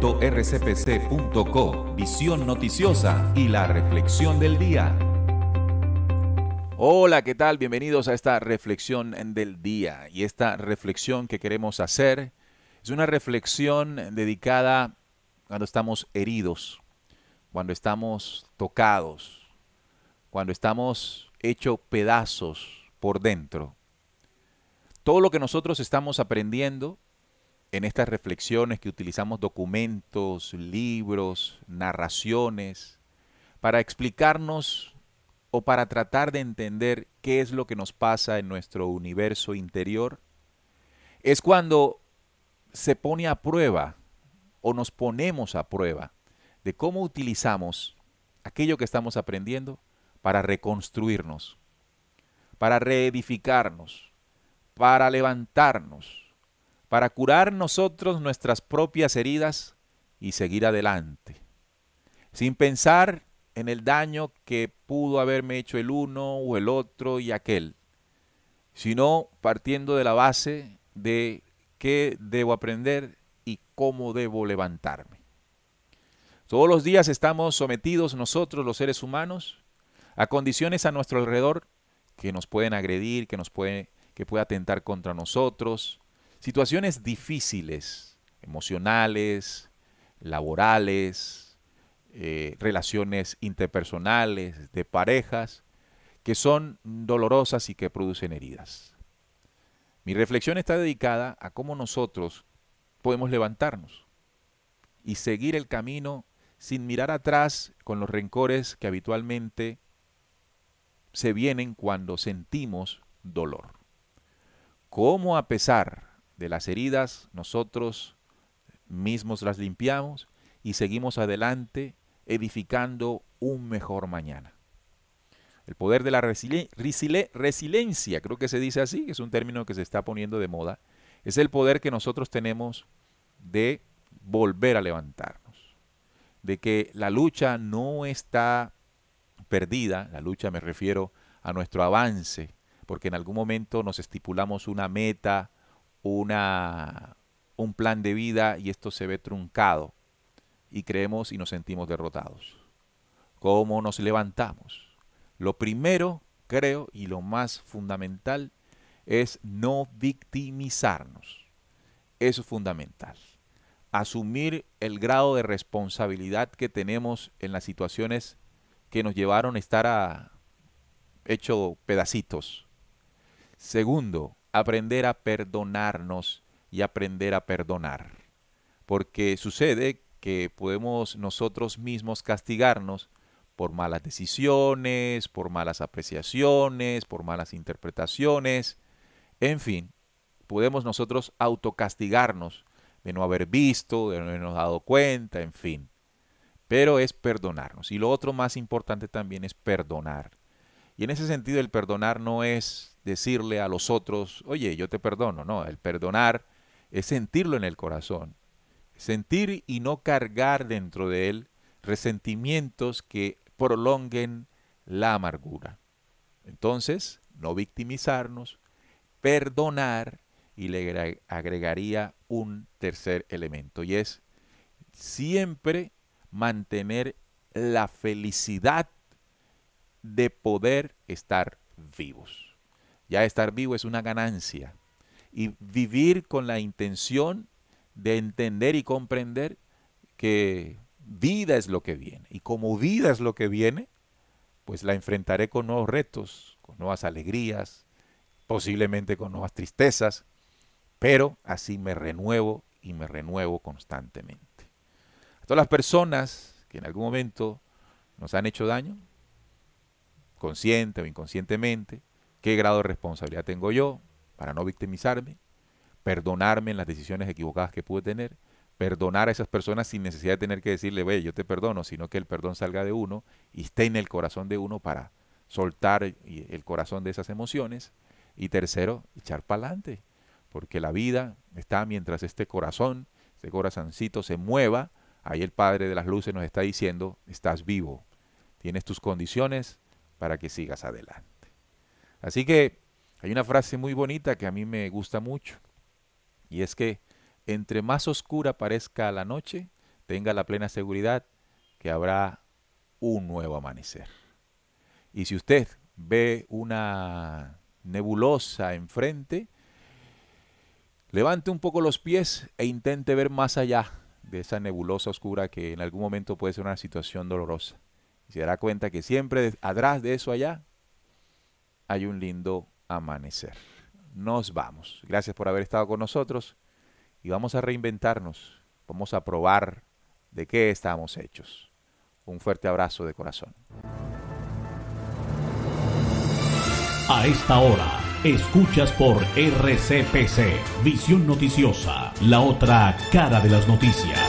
www.rcpc.co, visión noticiosa y la reflexión del día. Hola, ¿qué tal? Bienvenidos a esta reflexión del día. Y esta reflexión que queremos hacer es una reflexión dedicada cuando estamos heridos, cuando estamos tocados, cuando estamos hechos pedazos por dentro. Todo lo que nosotros estamos aprendiendo en estas reflexiones que utilizamos documentos, libros, narraciones, para explicarnos o para tratar de entender qué es lo que nos pasa en nuestro universo interior, es cuando se pone a prueba o nos ponemos a prueba de cómo utilizamos aquello que estamos aprendiendo para reconstruirnos, para reedificarnos, para levantarnos, para curar nosotros nuestras propias heridas y seguir adelante, sin pensar en el daño que pudo haberme hecho el uno o el otro y aquel, sino partiendo de la base de qué debo aprender y cómo debo levantarme. Todos los días estamos sometidos nosotros los seres humanos a condiciones a nuestro alrededor que nos pueden agredir, que nos puede, que pueda atentar contra nosotros, situaciones difíciles, emocionales, laborales, eh, relaciones interpersonales, de parejas, que son dolorosas y que producen heridas. Mi reflexión está dedicada a cómo nosotros podemos levantarnos y seguir el camino sin mirar atrás con los rencores que habitualmente se vienen cuando sentimos dolor. ¿Cómo a pesar de las heridas nosotros mismos las limpiamos y seguimos adelante edificando un mejor mañana. El poder de la resiliencia, creo que se dice así, que es un término que se está poniendo de moda, es el poder que nosotros tenemos de volver a levantarnos, de que la lucha no está perdida, la lucha me refiero a nuestro avance, porque en algún momento nos estipulamos una meta, una, un plan de vida y esto se ve truncado y creemos y nos sentimos derrotados. ¿Cómo nos levantamos? Lo primero, creo, y lo más fundamental es no victimizarnos. Eso es fundamental. Asumir el grado de responsabilidad que tenemos en las situaciones que nos llevaron a estar hecho pedacitos. Segundo, aprender a perdonarnos y aprender a perdonar. Porque sucede que podemos nosotros mismos castigarnos por malas decisiones, por malas apreciaciones, por malas interpretaciones, en fin, podemos nosotros autocastigarnos de no haber visto, de no habernos dado cuenta, en fin. Pero es perdonarnos. Y lo otro más importante también es perdonar. Y en ese sentido el perdonar no es decirle a los otros, oye, yo te perdono. No, el perdonar es sentirlo en el corazón. Sentir y no cargar dentro de él resentimientos que prolonguen la amargura. Entonces, no victimizarnos, perdonar y le agregaría un tercer elemento y es siempre mantener la felicidad de poder estar vivos. Ya estar vivo es una ganancia. Y vivir con la intención de entender y comprender que vida es lo que viene. Y como vida es lo que viene, pues la enfrentaré con nuevos retos, con nuevas alegrías, posiblemente con nuevas tristezas, pero así me renuevo y me renuevo constantemente. A todas las personas que en algún momento nos han hecho daño, consciente o inconscientemente, qué grado de responsabilidad tengo yo para no victimizarme, perdonarme en las decisiones equivocadas que pude tener, perdonar a esas personas sin necesidad de tener que decirle, ve, yo te perdono, sino que el perdón salga de uno y esté en el corazón de uno para soltar el corazón de esas emociones. Y tercero, echar para adelante, porque la vida está mientras este corazón, este corazoncito se mueva. Ahí el Padre de las Luces nos está diciendo, estás vivo, tienes tus condiciones para que sigas adelante. Así que hay una frase muy bonita que a mí me gusta mucho, y es que entre más oscura parezca la noche, tenga la plena seguridad que habrá un nuevo amanecer. Y si usted ve una nebulosa enfrente, levante un poco los pies e intente ver más allá de esa nebulosa oscura que en algún momento puede ser una situación dolorosa. Y se dará cuenta que siempre atrás de eso allá hay un lindo amanecer. Nos vamos. Gracias por haber estado con nosotros y vamos a reinventarnos. Vamos a probar de qué estamos hechos. Un fuerte abrazo de corazón. A esta hora, escuchas por RCPC, Visión Noticiosa, la otra cara de las noticias.